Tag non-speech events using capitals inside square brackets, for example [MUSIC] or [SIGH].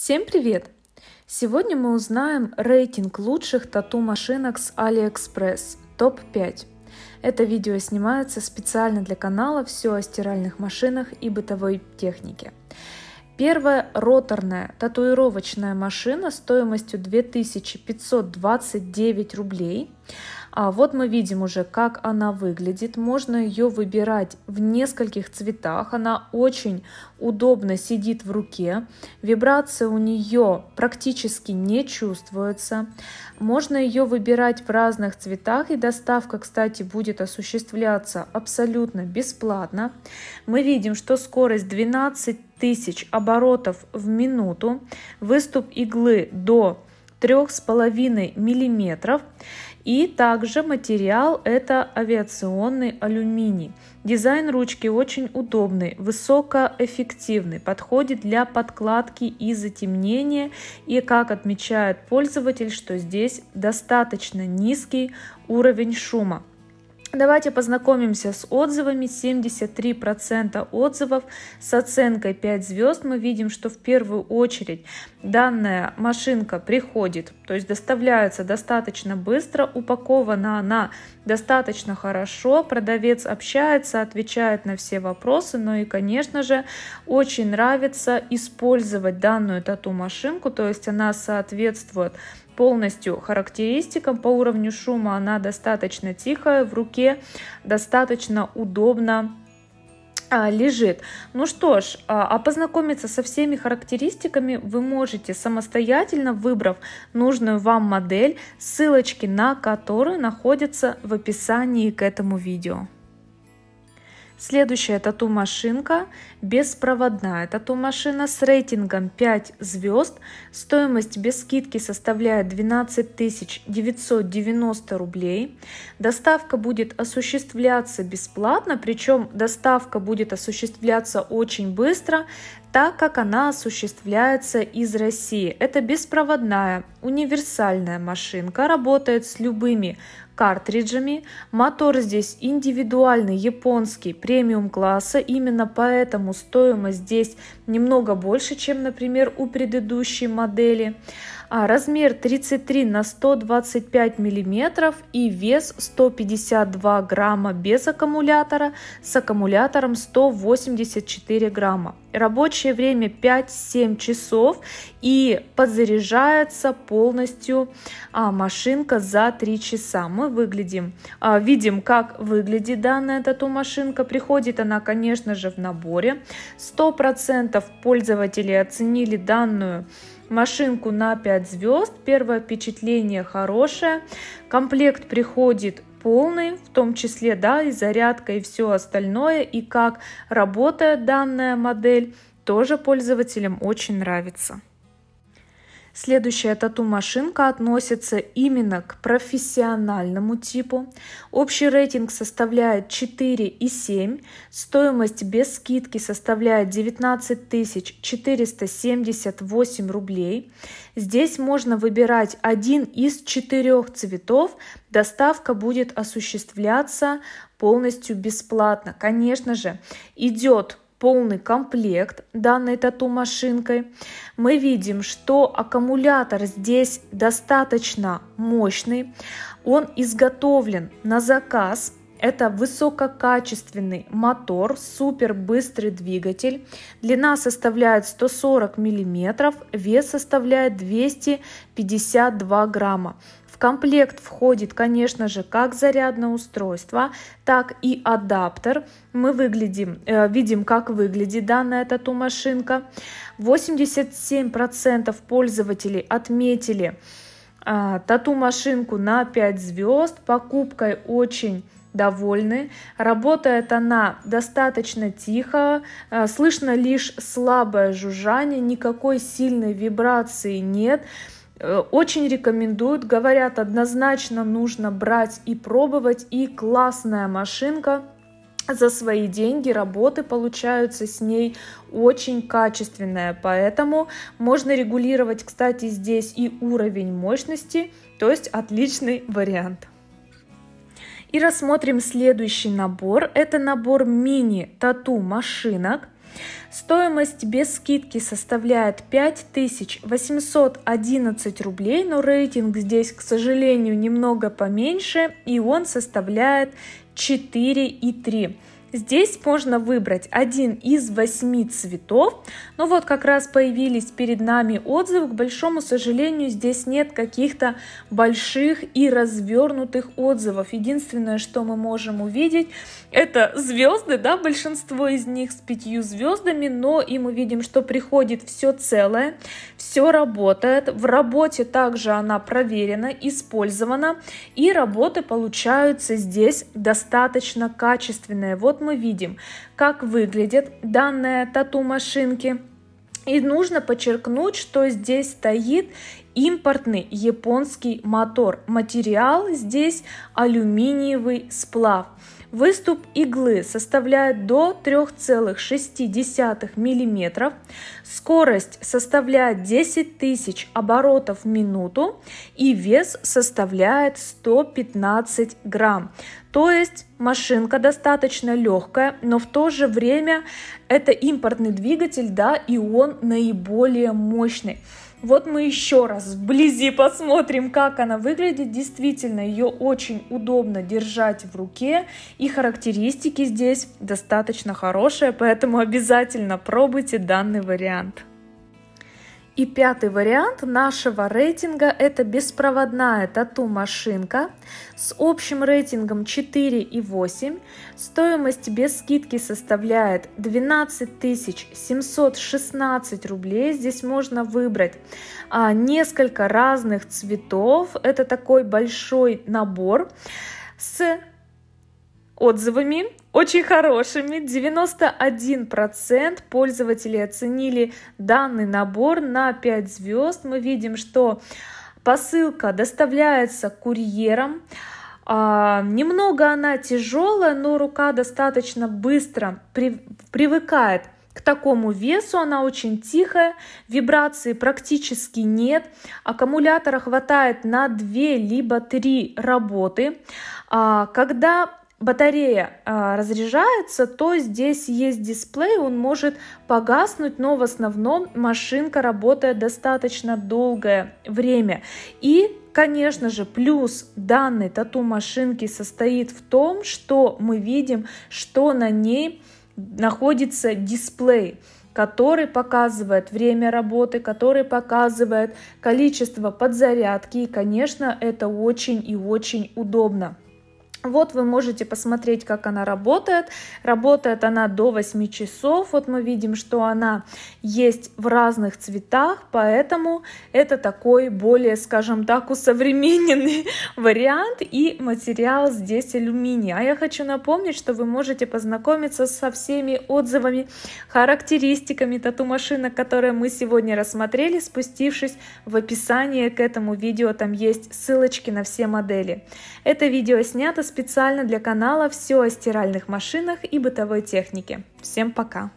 Всем привет! Сегодня мы узнаем рейтинг лучших тату-машинок с AliExpress топ-5. Это видео снимается специально для канала «Все о стиральных машинах и бытовой технике». Первая роторная татуировочная машина стоимостью 2529 рублей. А вот мы видим уже, как она выглядит. Можно ее выбирать в нескольких цветах. Она очень удобно сидит в руке. Вибрация у нее практически не чувствуется. Можно ее выбирать в разных цветах. И доставка, кстати, будет осуществляться абсолютно бесплатно. Мы видим, что скорость 12 тысяч оборотов в минуту. Выступ иглы до 3,5 мм. И также материал это авиационный алюминий. Дизайн ручки очень удобный, высокоэффективный, подходит для подкладки и затемнения. И как отмечает пользователь, что здесь достаточно низкий уровень шума. Давайте познакомимся с отзывами. 73% отзывов с оценкой 5 звезд. Мы видим, что в первую очередь данная машинка приходит, то есть доставляется достаточно быстро, упакована она достаточно хорошо, продавец общается, отвечает на все вопросы, но ну и, конечно же, очень нравится использовать данную тату-машинку, то есть она соответствует полностью характеристикам. По уровню шума она достаточно тихая, в руке достаточно удобно а, лежит. Ну что ж, опознакомиться а, а со всеми характеристиками вы можете самостоятельно, выбрав нужную вам модель, ссылочки на которую находятся в описании к этому видео. Следующая тату-машинка беспроводная. Тату-машина с рейтингом 5 звезд. Стоимость без скидки составляет 12 990 рублей. Доставка будет осуществляться бесплатно, причем доставка будет осуществляться очень быстро, так как она осуществляется из России. Это беспроводная универсальная машинка, работает с любыми картриджами. Мотор здесь индивидуальный, японский, премиум класса, именно поэтому стоимость здесь немного больше, чем, например, у предыдущей модели. А, размер 33 на 125 миллиметров и вес 152 грамма без аккумулятора с аккумулятором 184 грамма. Рабочее время 5-7 часов и подзаряжается полностью а, машинка за 3 часа. Мы выглядим, а, видим, как выглядит данная тату-машинка. Приходит она, конечно же, в наборе. 100% пользователи оценили данную машинку на 5 звезд. Первое впечатление хорошее. Комплект приходит полный, в том числе, да, и зарядка, и все остальное, и как работает данная модель, тоже пользователям очень нравится. Следующая тату-машинка относится именно к профессиональному типу. Общий рейтинг составляет 4,7. Стоимость без скидки составляет 19 478 рублей. Здесь можно выбирать один из четырех цветов. Доставка будет осуществляться полностью бесплатно. Конечно же, идет полный комплект данной тату-машинкой. Мы видим, что аккумулятор здесь достаточно мощный. Он изготовлен на заказ. Это высококачественный мотор, супер быстрый двигатель. Длина составляет 140 мм, вес составляет 252 грамма комплект входит, конечно же, как зарядное устройство, так и адаптер. Мы выглядим, э, видим, как выглядит данная тату-машинка. 87% пользователей отметили э, тату-машинку на 5 звезд. Покупкой очень довольны. Работает она достаточно тихо, э, слышно лишь слабое жужжание, никакой сильной вибрации нет. Э, очень рекомендуют, говорят, однозначно нужно брать и пробовать. И классная машинка, за свои деньги работы получаются с ней очень качественная, поэтому можно регулировать, кстати, здесь и уровень мощности, то есть отличный вариант. И рассмотрим следующий набор. Это набор мини-тату машинок. Стоимость без скидки составляет 5811 рублей, но рейтинг здесь, к сожалению, немного поменьше, и он составляет 4,3. Здесь можно выбрать один из восьми цветов. Ну вот как раз появились перед нами отзывы. К большому сожалению, здесь нет каких-то больших и развернутых отзывов. Единственное, что мы можем увидеть, это звезды, да, большинство из них с пятью звездами, но и мы видим, что приходит все целое, все работает. В работе также она проверена, использована, и работы получаются здесь достаточно качественные. Вот вот мы видим, как выглядит данная тату-машинки. И нужно подчеркнуть, что здесь стоит импортный японский мотор. Материал здесь алюминиевый сплав. Выступ иглы составляет до 3,6 мм, скорость составляет 10 тысяч оборотов в минуту и вес составляет 115 грамм. То есть машинка достаточно легкая, но в то же время это импортный двигатель, да, и он наиболее мощный. Вот мы еще раз вблизи посмотрим, как она выглядит. Действительно, ее очень удобно держать в руке. И характеристики здесь достаточно хорошие, поэтому обязательно пробуйте данный вариант. И пятый вариант нашего рейтинга – это беспроводная тату-машинка с общим рейтингом 4,8. Стоимость без скидки составляет 12 716 рублей. Здесь можно выбрать а, несколько разных цветов. Это такой большой набор с отзывами, очень хорошими. 91% пользователей оценили данный набор на 5 звезд. Мы видим, что посылка доставляется курьером. А, немного она тяжелая, но рука достаточно быстро при, привыкает к такому весу. Она очень тихая, вибрации практически нет. Аккумулятора хватает на 2 либо 3 работы. А, когда батарея а, разряжается, то здесь есть дисплей, он может погаснуть, но в основном машинка работает достаточно долгое время. И Конечно же, плюс данной тату-машинки состоит в том, что мы видим, что на ней находится дисплей который показывает время работы, который показывает количество подзарядки. И, конечно, это очень и очень удобно. Вот вы можете посмотреть, как она работает. Работает она до 8 часов. Вот мы видим, что она есть в разных цветах, поэтому это такой более, скажем так, усовремененный [LAUGHS] вариант. И материал здесь алюминий. А я хочу напомнить, что вы можете познакомиться со всеми отзывами, характеристиками тату-машинок, которые мы сегодня рассмотрели, спустившись в описание к этому видео. Там есть ссылочки на все модели. Это видео снято с специально для канала все о стиральных машинах и бытовой технике. Всем пока!